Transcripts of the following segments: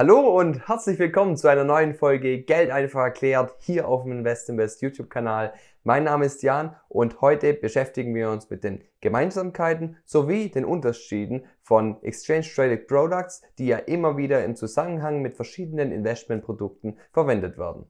Hallo und herzlich willkommen zu einer neuen Folge Geld einfach erklärt hier auf dem Investinvest YouTube-Kanal. Mein Name ist Jan und heute beschäftigen wir uns mit den Gemeinsamkeiten sowie den Unterschieden von Exchange Traded Products, die ja immer wieder im Zusammenhang mit verschiedenen Investmentprodukten verwendet werden.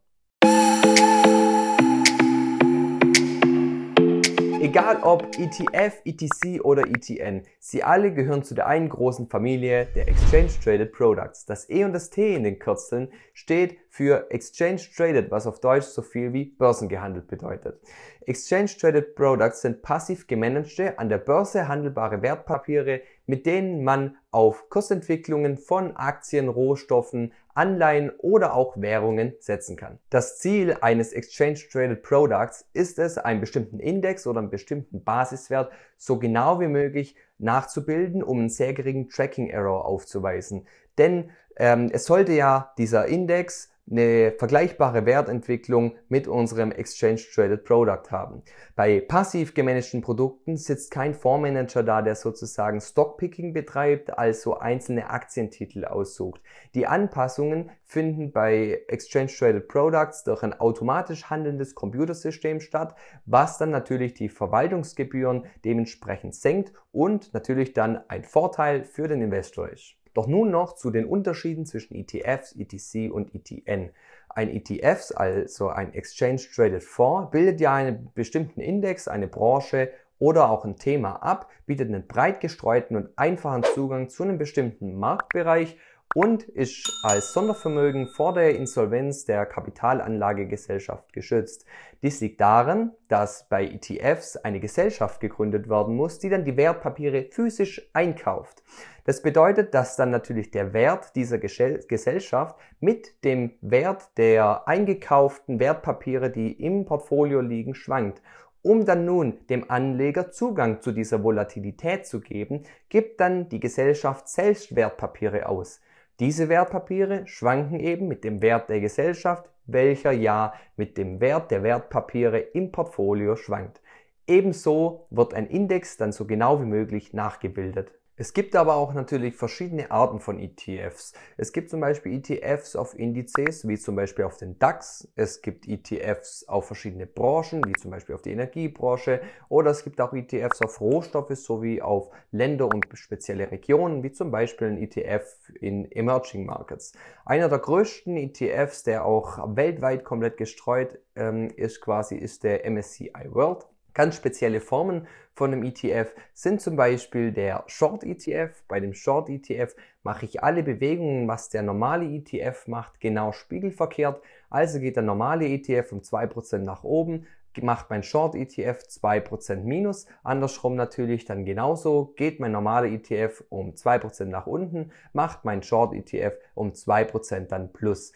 Egal ob ETF, ETC oder ETN, sie alle gehören zu der einen großen Familie der Exchange Traded Products. Das E und das T in den Kürzeln steht für Exchange Traded, was auf Deutsch so viel wie börsengehandelt bedeutet. Exchange Traded Products sind passiv gemanagte, an der Börse handelbare Wertpapiere, mit denen man auf Kursentwicklungen von Aktien, Rohstoffen, Anleihen oder auch Währungen setzen kann. Das Ziel eines Exchange Traded Products ist es, einen bestimmten Index oder einen bestimmten Basiswert so genau wie möglich nachzubilden, um einen sehr geringen Tracking Error aufzuweisen. Denn ähm, es sollte ja dieser Index eine vergleichbare Wertentwicklung mit unserem Exchange Traded Product haben. Bei passiv gemanagten Produkten sitzt kein Fondsmanager da, der sozusagen Stockpicking betreibt, also einzelne Aktientitel aussucht. Die Anpassungen finden bei Exchange Traded Products durch ein automatisch handelndes Computersystem statt, was dann natürlich die Verwaltungsgebühren dementsprechend senkt und natürlich dann ein Vorteil für den Investor ist. Doch nun noch zu den Unterschieden zwischen ETFs, ETC und ETN. Ein ETFs, also ein Exchange Traded Fonds, bildet ja einen bestimmten Index, eine Branche oder auch ein Thema ab, bietet einen breit gestreuten und einfachen Zugang zu einem bestimmten Marktbereich und ist als Sondervermögen vor der Insolvenz der Kapitalanlagegesellschaft geschützt. Dies liegt darin, dass bei ETFs eine Gesellschaft gegründet werden muss, die dann die Wertpapiere physisch einkauft. Das bedeutet, dass dann natürlich der Wert dieser Gesellschaft mit dem Wert der eingekauften Wertpapiere, die im Portfolio liegen, schwankt. Um dann nun dem Anleger Zugang zu dieser Volatilität zu geben, gibt dann die Gesellschaft selbst Wertpapiere aus. Diese Wertpapiere schwanken eben mit dem Wert der Gesellschaft, welcher ja mit dem Wert der Wertpapiere im Portfolio schwankt. Ebenso wird ein Index dann so genau wie möglich nachgebildet. Es gibt aber auch natürlich verschiedene Arten von ETFs. Es gibt zum Beispiel ETFs auf Indizes, wie zum Beispiel auf den DAX. Es gibt ETFs auf verschiedene Branchen, wie zum Beispiel auf die Energiebranche. Oder es gibt auch ETFs auf Rohstoffe sowie auf Länder und spezielle Regionen, wie zum Beispiel ein ETF in Emerging Markets. Einer der größten ETFs, der auch weltweit komplett gestreut ähm, ist, quasi ist der MSCI World. Ganz spezielle Formen von einem ETF sind zum Beispiel der Short ETF. Bei dem Short ETF mache ich alle Bewegungen, was der normale ETF macht, genau spiegelverkehrt. Also geht der normale ETF um 2% nach oben, macht mein Short ETF 2% minus, andersrum natürlich dann genauso, geht mein normaler ETF um 2% nach unten, macht mein Short ETF um 2% dann plus.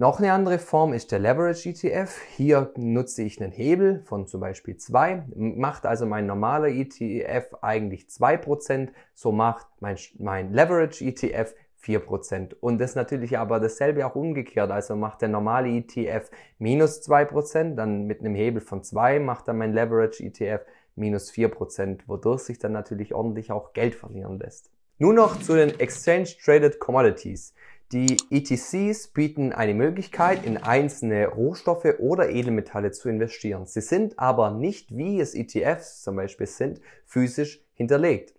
Noch eine andere Form ist der Leverage ETF. Hier nutze ich einen Hebel von zum Beispiel 2, macht also mein normaler ETF eigentlich 2%, so macht mein, mein Leverage ETF 4%. Und das natürlich aber dasselbe auch umgekehrt. Also macht der normale ETF minus 2%, dann mit einem Hebel von 2 macht dann mein Leverage ETF minus 4%, wodurch sich dann natürlich ordentlich auch Geld verlieren lässt. Nun noch zu den Exchange Traded Commodities. Die ETCs bieten eine Möglichkeit, in einzelne Rohstoffe oder Edelmetalle zu investieren. Sie sind aber nicht, wie es ETFs zum Beispiel sind, physisch hinterlegt.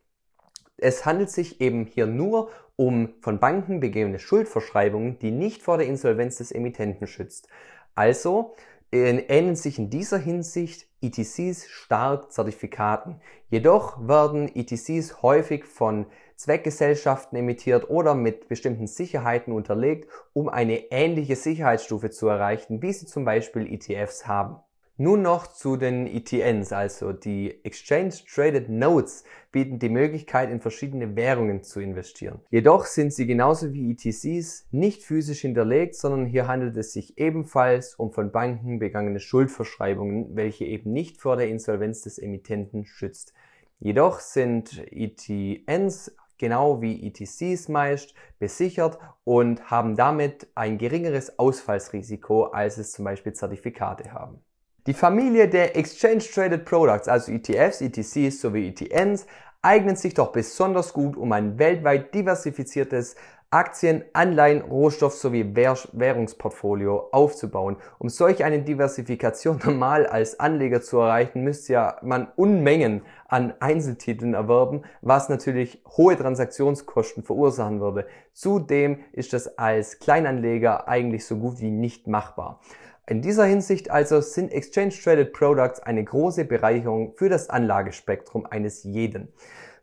Es handelt sich eben hier nur um von Banken begebene Schuldverschreibungen, die nicht vor der Insolvenz des Emittenten schützt. Also äh, ähneln sich in dieser Hinsicht ETCs stark Zertifikaten. Jedoch werden ETCs häufig von Zweckgesellschaften emittiert oder mit bestimmten Sicherheiten unterlegt, um eine ähnliche Sicherheitsstufe zu erreichen, wie sie zum Beispiel ETFs haben. Nun noch zu den ETNs, also die Exchange Traded Notes bieten die Möglichkeit, in verschiedene Währungen zu investieren. Jedoch sind sie genauso wie ETCs nicht physisch hinterlegt, sondern hier handelt es sich ebenfalls um von Banken begangene Schuldverschreibungen, welche eben nicht vor der Insolvenz des Emittenten schützt. Jedoch sind ETNs genau wie ETCs meist, besichert und haben damit ein geringeres Ausfallsrisiko, als es zum Beispiel Zertifikate haben. Die Familie der Exchange Traded Products, also ETFs, ETCs sowie ETNs, eignen sich doch besonders gut, um ein weltweit diversifiziertes Aktien, Anleihen, Rohstoff sowie Währungsportfolio aufzubauen. Um solch eine Diversifikation normal als Anleger zu erreichen, müsste ja man Unmengen an Einzeltiteln erwerben, was natürlich hohe Transaktionskosten verursachen würde. Zudem ist das als Kleinanleger eigentlich so gut wie nicht machbar. In dieser Hinsicht also sind Exchange Traded Products eine große Bereicherung für das Anlagespektrum eines jeden.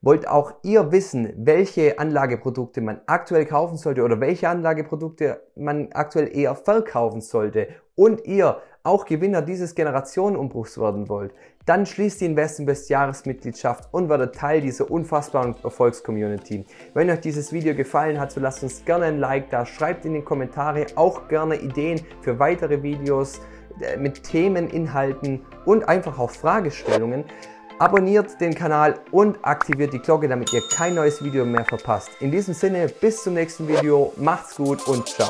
Wollt auch ihr wissen, welche Anlageprodukte man aktuell kaufen sollte oder welche Anlageprodukte man aktuell eher verkaufen sollte und ihr auch Gewinner dieses Generationenumbruchs werden wollt, dann schließt die Invest Jahresmitgliedschaft und werdet Teil dieser unfassbaren Erfolgscommunity. Wenn euch dieses Video gefallen hat, so lasst uns gerne ein Like da, schreibt in die Kommentare auch gerne Ideen für weitere Videos äh, mit Themeninhalten und einfach auch Fragestellungen. Abonniert den Kanal und aktiviert die Glocke, damit ihr kein neues Video mehr verpasst. In diesem Sinne, bis zum nächsten Video, macht's gut und ciao.